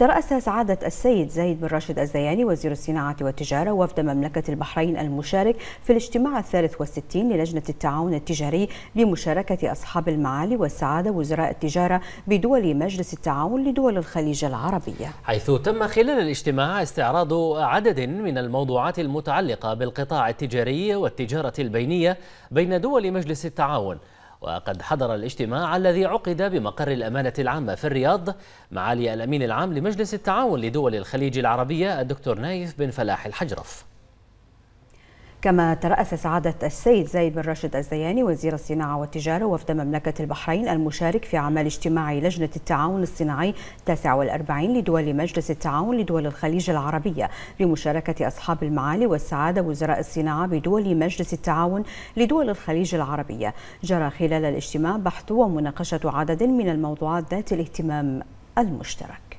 ترأس سعادة السيد زايد بن راشد الزياني وزير الصناعة والتجارة وفد مملكة البحرين المشارك في الاجتماع الثالث والستين للجنة التعاون التجاري بمشاركه أصحاب المعالي والسعادة وزراء التجارة بدول مجلس التعاون لدول الخليج العربية حيث تم خلال الاجتماع استعراض عدد من الموضوعات المتعلقة بالقطاع التجاري والتجارة البينية بين دول مجلس التعاون وقد حضر الاجتماع الذي عقد بمقر الأمانة العامة في الرياض معالي الأمين العام لمجلس التعاون لدول الخليج العربية الدكتور نايف بن فلاح الحجرف كما ترأس سعادة السيد زايد بن راشد الزياني وزير الصناعة والتجارة وفد مملكة البحرين المشارك في أعمال اجتماع لجنة التعاون الصناعي 49 لدول مجلس التعاون لدول الخليج العربية بمشاركة أصحاب المعالي والسعادة وزراء الصناعة بدول مجلس التعاون لدول الخليج العربية جرى خلال الاجتماع بحث ومناقشة عدد من الموضوعات ذات الاهتمام المشترك